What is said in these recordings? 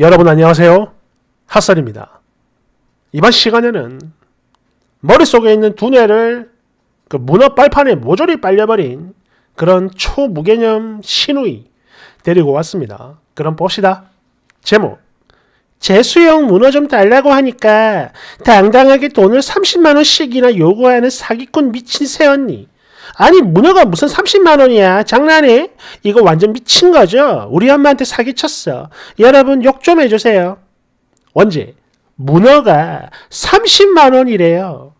여러분 안녕하세요. 핫설입니다. 이번 시간에는 머릿속에 있는 두뇌를 그 문어 빨판에 모조리 빨려버린 그런 초무개념 신우이 데리고 왔습니다. 그럼 봅시다. 제목 재수형 문어 좀 달라고 하니까 당당하게 돈을 30만원씩이나 요구하는 사기꾼 미친 새언니 아니 문어가 무슨 30만 원이야 장난해? 이거 완전 미친 거죠? 우리 엄마한테 사기쳤어. 여러분 욕 좀 해주세요. 언제? 문어가 30만 원이래요.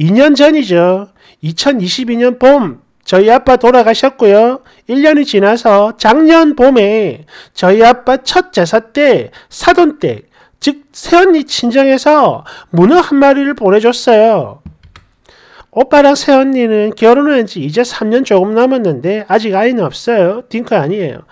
2년 전이죠. 2022년 봄 저희 아빠 돌아가셨고요. 1년이 지나서 작년 봄에 저희 아빠 첫 제사 때 사돈댁 즉 새언니 친정에서 문어 한 마리를 보내줬어요. 오빠랑 새언니는 결혼한 지 이제 3년 조금 남았는데 아직 아이는 없어요. 딩크 아니에요.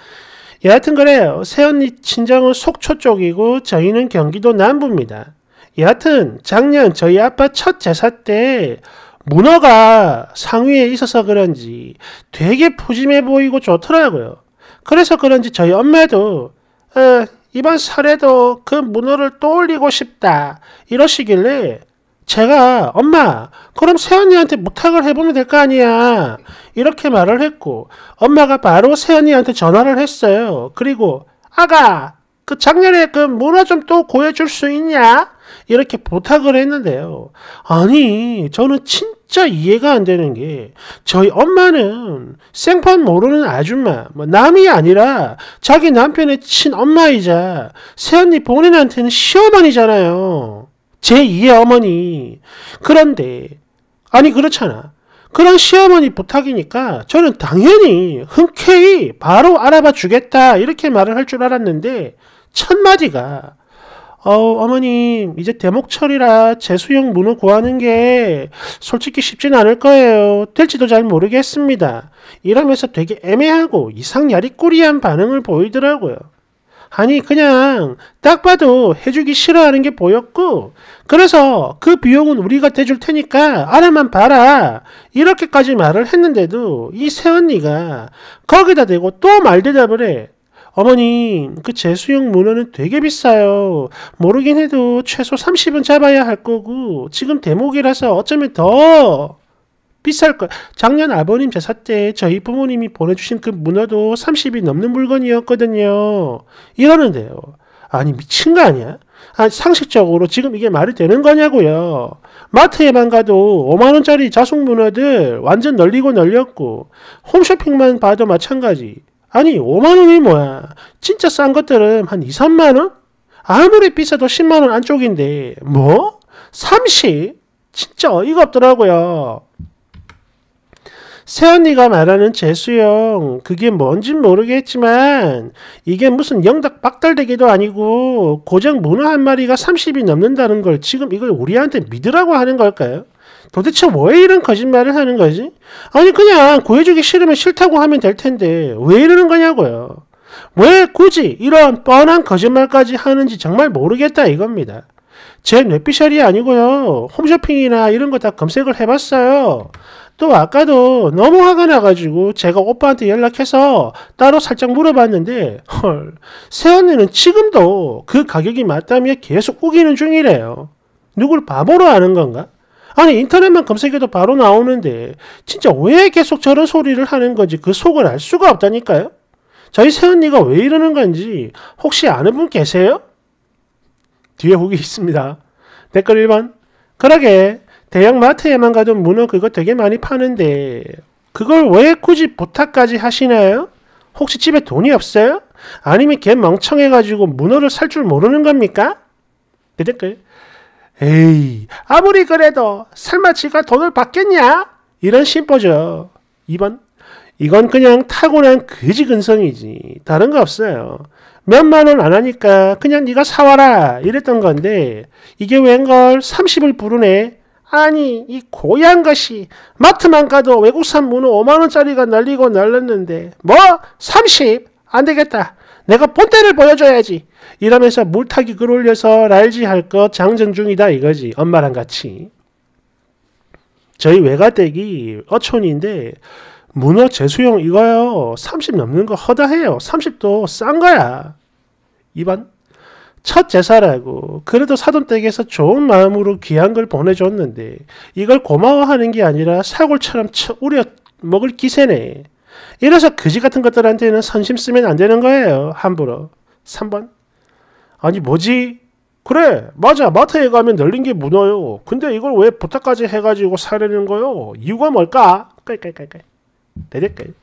여하튼 그래요. 새언니 친정은 속초 쪽이고 저희는 경기도 남부입니다. 여하튼 작년 저희 아빠 첫 제사 때 문어가 상위에 있어서 그런지 되게 푸짐해 보이고 좋더라고요. 그래서 그런지 저희 엄마도 아, 이번 설에도 그 문어를 떠 올리고 싶다 이러시길래 제가 엄마 그럼 새언니한테 부탁을 해보면 될 거 아니야 이렇게 말을 했고 엄마가 바로 새언니한테 전화를 했어요 그리고 아가 그 작년에 그 문화 좀또 고해줄 수 있냐 이렇게 부탁을 했는데요 아니 저는 진짜 이해가 안 되는 게 저희 엄마는 생판 모르는 아줌마 뭐 남이 아니라 자기 남편의 친엄마이자 새언니 본인한테는 시어머니잖아요 제2의 어머니. 그런데 아니 그렇잖아. 그런 시어머니 부탁이니까 저는 당연히 흔쾌히 바로 알아봐 주겠다 이렇게 말을 할 줄 알았는데 첫 마디가 어, 어머님, 이제 대목철이라 재수용 문어 구하는 게 솔직히 쉽진 않을 거예요. 될지도 잘 모르겠습니다. 이러면서 되게 애매하고 이상야리꼬리한 반응을 보이더라고요. 아니 그냥 딱 봐도 해주기 싫어하는 게 보였고 그래서 그 비용은 우리가 대줄 테니까 알아만 봐라 이렇게까지 말을 했는데도 이 새언니가 거기다 대고 또 말대답을 해 어머님, 그 재수용 문어는 되게 비싸요. 모르긴 해도 최소 30은 잡아야 할 거고, 지금 대목이라서 어쩌면 더 비쌀 거. 작년 아버님 제사 때 저희 부모님이 보내주신 그 문어도 30이 넘는 물건이었거든요. 이러는데요. 아니 미친 거 아니야? 아 상식적으로 지금 이게 말이 되는 거냐고요. 마트에만 가도 5만 원짜리 자숙 문어들 완전 널리고 널렸고 홈쇼핑만 봐도 마찬가지. 아니 5만 원이 뭐야? 진짜 싼 것들은 한 2, 3만 원? 아무리 비싸도 10만 원 안쪽인데 뭐? 30? 진짜 어이가 없더라고요. 새언니가 말하는 재수형 그게 뭔진 모르겠지만 이게 무슨 영덕 박달대기도 아니고 고장 문어 한 마리가 30이 넘는다는 걸 지금 이걸 우리한테 믿으라고 하는 걸까요? 도대체 왜 이런 거짓말을 하는 거지? 아니 그냥 구해주기 싫으면 싫다고 하면 될 텐데 왜 이러는 거냐고요. 왜 굳이 이런 뻔한 거짓말까지 하는지 정말 모르겠다 이겁니다. 제 뇌피셜이 아니고요. 홈쇼핑이나 이런 거 다 검색을 해봤어요. 또 아까도 너무 화가 나가지고 제가 오빠한테 연락해서 따로 살짝 물어봤는데 헐 새언니는 지금도 그 가격이 맞다며 계속 우기는 중이래요. 누굴 바보로 아는 건가? 아니 인터넷만 검색해도 바로 나오는데 진짜 왜 계속 저런 소리를 하는 건지 그 속을 알 수가 없다니까요. 저희 새언니가 왜 이러는 건지 혹시 아는 분 계세요? 뒤에 후기 있습니다. 댓글 1번 그러게 대형 마트에만 가도 문어 그거 되게 많이 파는데 그걸 왜 굳이 부탁까지 하시나요? 혹시 집에 돈이 없어요? 아니면 걔 멍청해가지고 문어를 살 줄 모르는 겁니까? 내 댓글 에이 아무리 그래도 설마 지가 돈을 받겠냐? 이런 심보죠. 2번 이건 그냥 타고난 괴지 근성이지 다른 거 없어요. 몇만 원 안 하니까 그냥 네가 사와라 이랬던 건데 이게 웬걸 30을 부르네 아니 이 고향 것이 마트만 가도 외국산 문어 5만원짜리가 날리고 날렸는데뭐 30? 안되겠다 내가 본때를 보여줘야지 이러면서 물타기 글 올려서 랄지 할거 장전 중이다 이거지 엄마랑 같이 저희 외가댁이 어촌인데 문어 재수용 이거요 30 넘는 거 허다해요 30도 싼 거야 이반 첫 제사라고 그래도 사돈 댁에서 좋은 마음으로 귀한 걸 보내줬는데 이걸 고마워하는 게 아니라 사골처럼 우려 먹을 기세네. 이래서 그지 같은 것들한테는 선심 쓰면 안 되는 거예요. 함부로. 3번. 아니 뭐지? 그래 맞아 마트에 가면 널린 게 문어요. 근데 이걸 왜 부탁까지 해가지고 사려는 거요? 이유가 뭘까? 깔깔깔깔. 대댓글.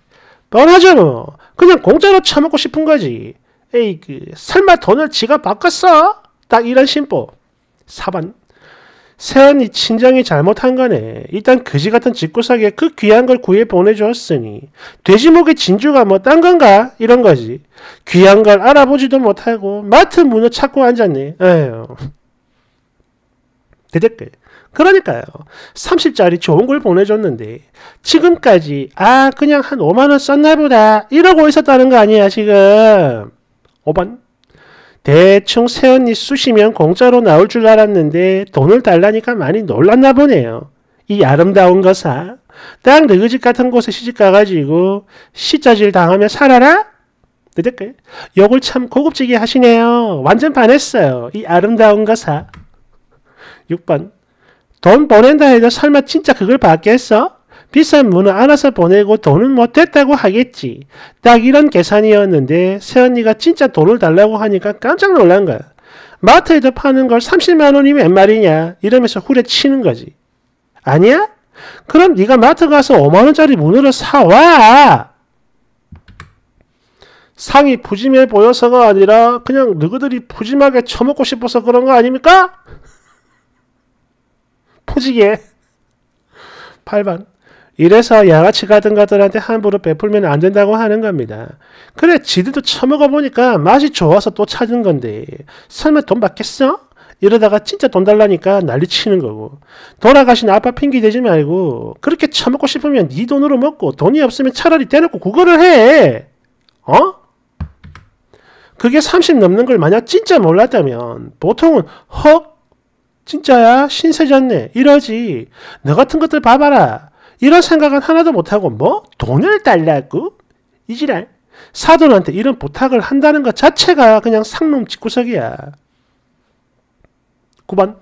뻔하죠 뭐. 그냥 공짜로 처먹고 싶은 거지. 에이 그 설마 돈을 지가 바꿨어? 딱 이런 심보. 4번 세안이 친정이 잘못한 거네. 일단 그지 같은 집구석에 그 귀한 걸 구해 보내줬으니 돼지목의 진주가 뭐 딴 건가 이런 거지. 귀한 걸 알아보지도 못하고 마트 문을 찾고 앉았네. 에휴. 대댓글. 그러니까요. 30짜리 좋은 걸 보내줬는데 지금까지 아 그냥 한 5만원 썼나 보다 이러고 있었다는 거 아니야 지금. 5번 대충 세언니 쑤시면 공짜로 나올 줄 알았는데 돈을 달라니까 많이 놀랐나 보네요. 이 아름다운 거사 땅 느그집 네 같은 곳에 시집가가지고 시자질 당하며 살아라? 어떨까 욕을 참 고급지게 하시네요. 완전 반했어요. 이 아름다운 거사 6번 돈 보낸다 해도 설마 진짜 그걸 받겠어? 비싼 문을 알아서 보내고 돈은 못 뭐 됐다고 하겠지. 딱 이런 계산이었는데 새언니가 진짜 돈을 달라고 하니까 깜짝 놀란 거야. 마트에도 파는 걸 30만 원이 면웬 말이냐 이러면서 후려치는 거지. 아니야? 그럼 네가 마트 가서 5만 원짜리 문으로 사와. 상이 부짐해 보여서가 아니라 그냥 너희들이 부짐하게 처먹고 싶어서 그런 거 아닙니까? 푸지게. 8번. 이래서 양아치 가든가들한테 함부로 베풀면 안 된다고 하는 겁니다. 그래 지들도 처먹어보니까 맛이 좋아서 또 찾은 건데 설마 돈 받겠어? 이러다가 진짜 돈 달라니까 난리치는 거고 돌아가신 아빠 핑계 대지 말고 그렇게 처먹고 싶으면 네 돈으로 먹고 돈이 없으면 차라리 대놓고 그거를 해 어? 그게 30 넘는 걸 만약 진짜 몰랐다면 보통은 헉? 진짜야? 신세졌네 이러지 너 같은 것들 봐봐라 이런 생각은 하나도 못하고 뭐 돈을 달라고 이지랄 사돈한테 이런 부탁을 한다는 것 자체가 그냥 상놈 짓구석이야 9번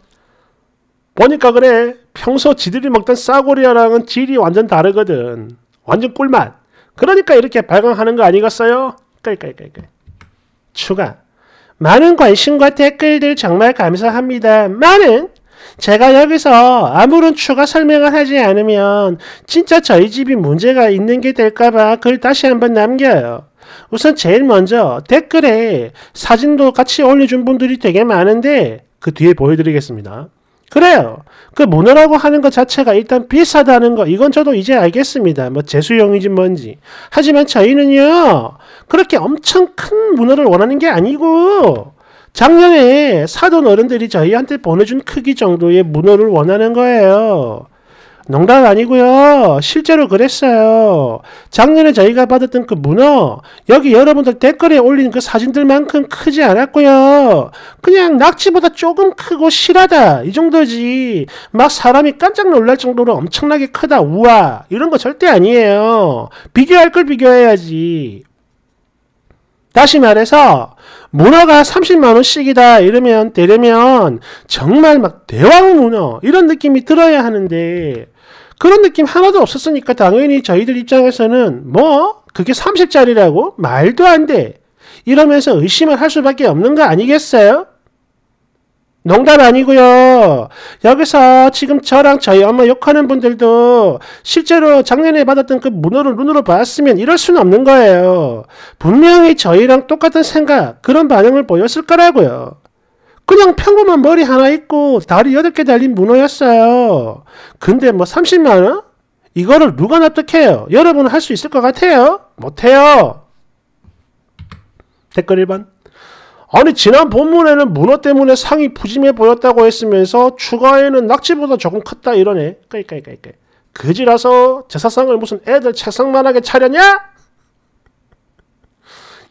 보니까 그래 평소 지들이 먹던 싸구려랑은 질이 완전 다르거든. 완전 꿀맛. 그러니까 이렇게 발광하는 거 아니겠어요? 깔깔깔깔 추가. 많은 관심과 댓글들 정말 감사합니다. 많은 제가 여기서 아무런 추가 설명을 하지 않으면 진짜 저희 집이 문제가 있는 게 될까봐 글 다시 한번 남겨요. 우선 제일 먼저 댓글에 사진도 같이 올려준 분들이 되게 많은데 그 뒤에 보여드리겠습니다. 그래요. 그 문어라고 하는 것 자체가 일단 비싸다는 거, 이건 저도 이제 알겠습니다. 뭐 재수용이지 뭔지. 하지만 저희는요, 그렇게 엄청 큰 문어를 원하는 게 아니고, 작년에 사돈 어른들이 저희한테 보내준 크기 정도의 문어를 원하는 거예요. 농담 아니고요. 실제로 그랬어요. 작년에 저희가 받았던 그 문어, 여기 여러분들 댓글에 올린 그 사진들만큼 크지 않았고요. 그냥 낙지보다 조금 크고 실하다. 이 정도지. 막 사람이 깜짝 놀랄 정도로 엄청나게 크다. 우와. 이런 거 절대 아니에요. 비교할 걸 비교해야지. 다시 말해서 문어가 30만원씩이다 이러면 되려면 정말 막 대왕 문어 이런 느낌이 들어야 하는데 그런 느낌 하나도 없었으니까 당연히 저희들 입장에서는 뭐 그게 30짜리라고 말도 안 돼 이러면서 의심을 할 수밖에 없는 거 아니겠어요? 농담 아니고요. 여기서 지금 저랑 저희 엄마 욕하는 분들도 실제로 작년에 받았던 그 문어를 눈으로 봤으면 이럴 수는 없는 거예요. 분명히 저희랑 똑같은 생각, 그런 반응을 보였을 거라고요. 그냥 평범한 머리 하나 있고 다리 8개 달린 문어였어요. 근데 뭐 30만원? 이거를 누가 납득해요? 여러분은 할 수 있을 것 같아요? 못해요. 댓글 1번. 아니 지난 본문에는 문어 때문에 상이 부짐해 보였다고 했으면서 추가에는 낙지보다 조금 컸다 이러네. 그러까 그러니까 그지라서 제사상을 무슨 애들 책상만하게 차려냐?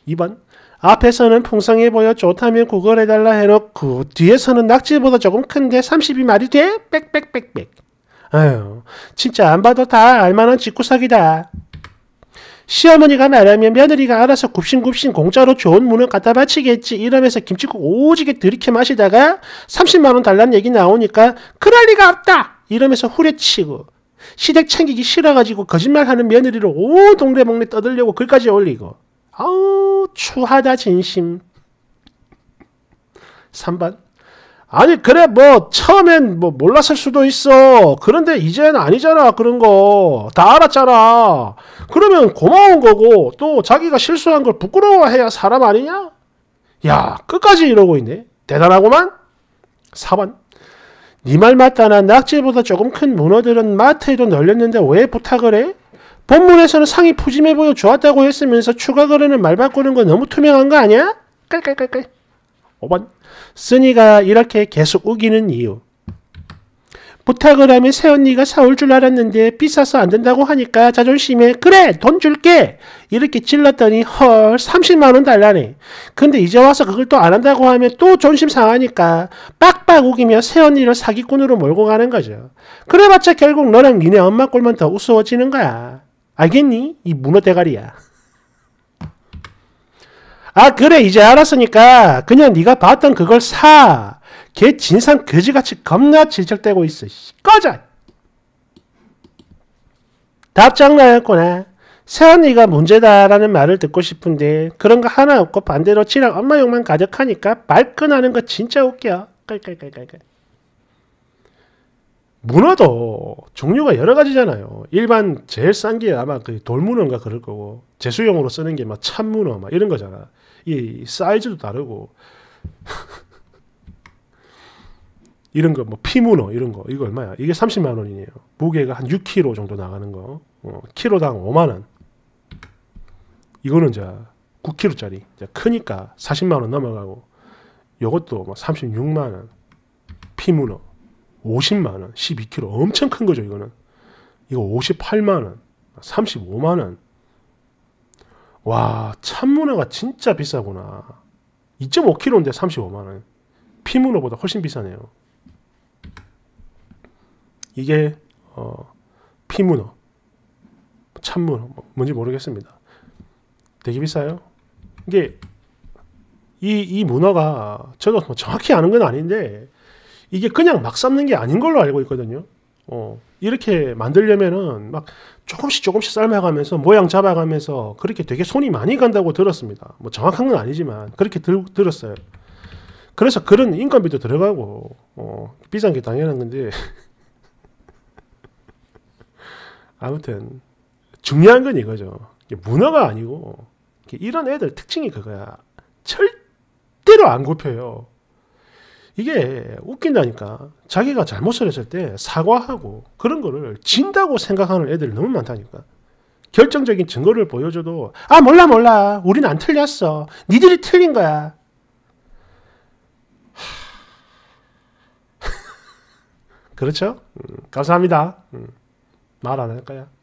2번 앞에서는 풍성해 보여 좋다며 구걸해달라 해놓고 그 뒤에서는 낙지보다 조금 큰데 32마리 돼? 빽빽빽빽 아유 진짜 안 봐도 다 알만한 직구석이다. 시어머니가 나라면 며느리가 알아서 굽신굽신 공짜로 좋은 문을 갖다 바치겠지 이러면서 김치국 오지게 들이켜 마시다가 30만원 달란 얘기 나오니까 그럴 리가 없다 이러면서 후려치고 시댁 챙기기 싫어가지고 거짓말하는 며느리를 오 동네방네 떠들려고 글까지 올리고 아우 추하다 진심 3번 아니 그래 뭐 처음엔 뭐 몰랐을 수도 있어 그런데 이제는 아니잖아 그런 거 다 알았잖아 그러면 고마운 거고 또 자기가 실수한 걸 부끄러워해야 사람 아니냐 야 끝까지 이러고 있네 대단하구만 4번 니말 맞다나 낙지보다 조금 큰 문어들은 마트에도 널렸는데 왜 부탁을 해? 본문에서는 상이 푸짐해 보여 좋았다고 했으면서 추가 거래는 말 바꾸는 거 너무 투명한 거 아니야? 깔깔깔깔 5번 쓰니가 이렇게 계속 우기는 이유 부탁을 하면 새언니가 사올 줄 알았는데 비싸서 안 된다고 하니까 자존심에 그래 돈 줄게 이렇게 질렀더니 헐 30만원 달라네 근데 이제 와서 그걸 또 안 한다고 하면 또 존심 상하니까 빡빡 우기며 새언니를 사기꾼으로 몰고 가는 거죠 그래봤자 결국 너랑 니네 엄마 꼴만 더 우스워지는 거야 알겠니? 이 문어 대가리야 아 그래 이제 알았으니까 그냥 네가 봤던 그걸 사. 걔 진상 거지같이 겁나 질척대고 있어. 꺼져. 답장 나였구나. 새언니가 문제다라는 말을 듣고 싶은데 그런 거 하나 없고 반대로 친한 엄마 욕만 가득하니까 발끈하는 거 진짜 웃겨. 깔깔깔깔깔. 문어도 종류가 여러 가지잖아요. 일반 제일 싼 게 아마 그 돌문어인가 그럴 거고 재수용으로 쓰는 게막 뭐 참문어 막 이런 거잖아. 이 사이즈도 다르고 이런 거 뭐 피문어 이런 거 이거 얼마야? 이게 30만 원이에요. 무게가 한 6kg 정도 나가는 거. 어, 키로당 5만 원. 이거는 자 9kg짜리. 자, 크니까 40만 원 넘어가고 요것도 뭐 36만 원. 피문어 50만 원. 12kg. 엄청 큰 거죠, 이거는. 이거 58만 원. 35만 원. 와 참문어가 진짜 비싸구나 2.5kg인데 35만원 피문어보다 훨씬 비싸네요 이게 어, 피문어 참문어 뭐, 뭔지 모르겠습니다 되게 비싸요 이게 이, 이 문어가 저도 뭐 정확히 아는 건 아닌데 이게 그냥 막 삶는 게 아닌 걸로 알고 있거든요 어, 이렇게 만들려면은 막 조금씩 조금씩 삶아가면서 모양 잡아가면서 그렇게 되게 손이 많이 간다고 들었습니다. 뭐 정확한 건 아니지만 그렇게 들, 들었어요. 그래서 그런 인건비도 들어가고 어, 비싼 게 당연한 건데 아무튼 중요한 건 이거죠. 문화가 아니고 이런 애들 특징이 그거야. 절대로 안 굽혀요. 이게 웃긴다니까. 자기가 잘못을 했을 때 사과하고 그런 거를 진다고 생각하는 애들이 너무 많다니까. 결정적인 증거를 보여줘도 아 몰라 몰라 우린 안 틀렸어. 니들이 틀린 거야. 그렇죠? 음, 감사합니다. 음, 말안 할 거야.